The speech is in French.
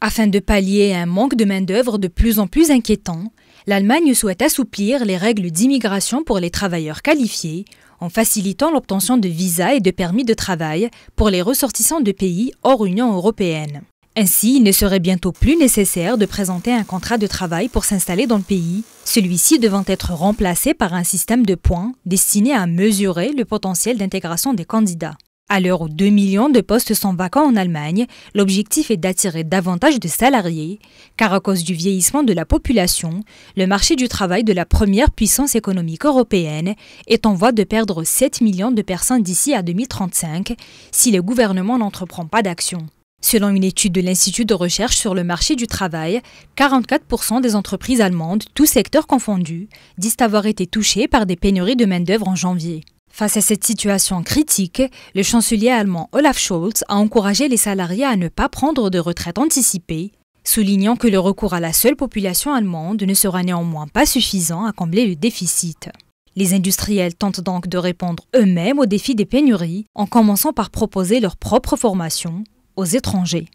Afin de pallier un manque de main-d'œuvre de plus en plus inquiétant, l'Allemagne souhaite assouplir les règles d'immigration pour les travailleurs qualifiés en facilitant l'obtention de visas et de permis de travail pour les ressortissants de pays hors Union européenne. Ainsi, il ne serait bientôt plus nécessaire de présenter un contrat de travail pour s'installer dans le pays, celui-ci devant être remplacé par un système de points destiné à mesurer le potentiel d'intégration des candidats. À l'heure où 2 millions de postes sont vacants en Allemagne, l'objectif est d'attirer davantage de salariés, car à cause du vieillissement de la population, le marché du travail de la première puissance économique européenne est en voie de perdre 7 millions de personnes d'ici à 2035 si le gouvernement n'entreprend pas d'action. Selon une étude de l'Institut de recherche sur le marché du travail, 44% des entreprises allemandes, tous secteurs confondus, disent avoir été touchées par des pénuries de main-d'œuvre en janvier. Face à cette situation critique, le chancelier allemand Olaf Scholz a encouragé les salariés à ne pas prendre de retraite anticipée, soulignant que le recours à la seule population allemande ne sera néanmoins pas suffisant à combler le déficit. Les industriels tentent donc de répondre eux-mêmes au défi des pénuries en commençant par proposer leur propre formation aux étrangers.